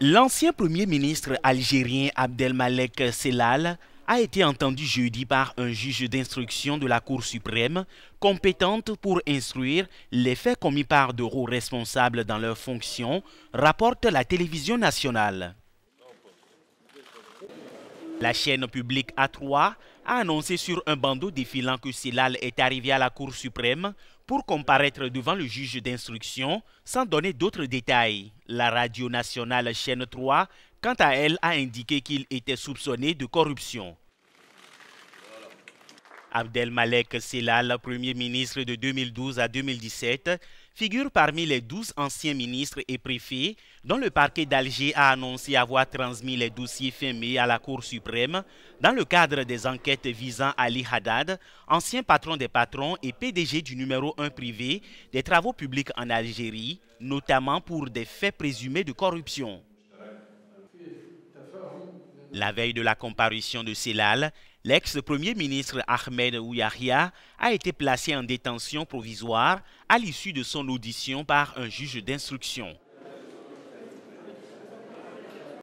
L'ancien Premier ministre algérien Abdelmalek Selal a été entendu jeudi par un juge d'instruction de la Cour suprême compétente pour instruire les faits commis par hauts responsables dans leurs fonctions, rapporte la télévision nationale. La chaîne publique A3 a annoncé sur un bandeau défilant que Silal est arrivé à la Cour suprême pour comparaître devant le juge d'instruction sans donner d'autres détails. La radio nationale chaîne 3, quant à elle, a indiqué qu'il était soupçonné de corruption. Abdelmalek Selal, premier ministre de 2012 à 2017, figure parmi les 12 anciens ministres et préfets dont le parquet d'Alger a annoncé avoir transmis les dossiers fermés à la Cour suprême dans le cadre des enquêtes visant Ali Haddad, ancien patron des patrons et PDG du numéro 1 privé des travaux publics en Algérie, notamment pour des faits présumés de corruption. La veille de la comparution de Selal, l'ex-premier ministre Ahmed Ouyahia a été placé en détention provisoire à l'issue de son audition par un juge d'instruction.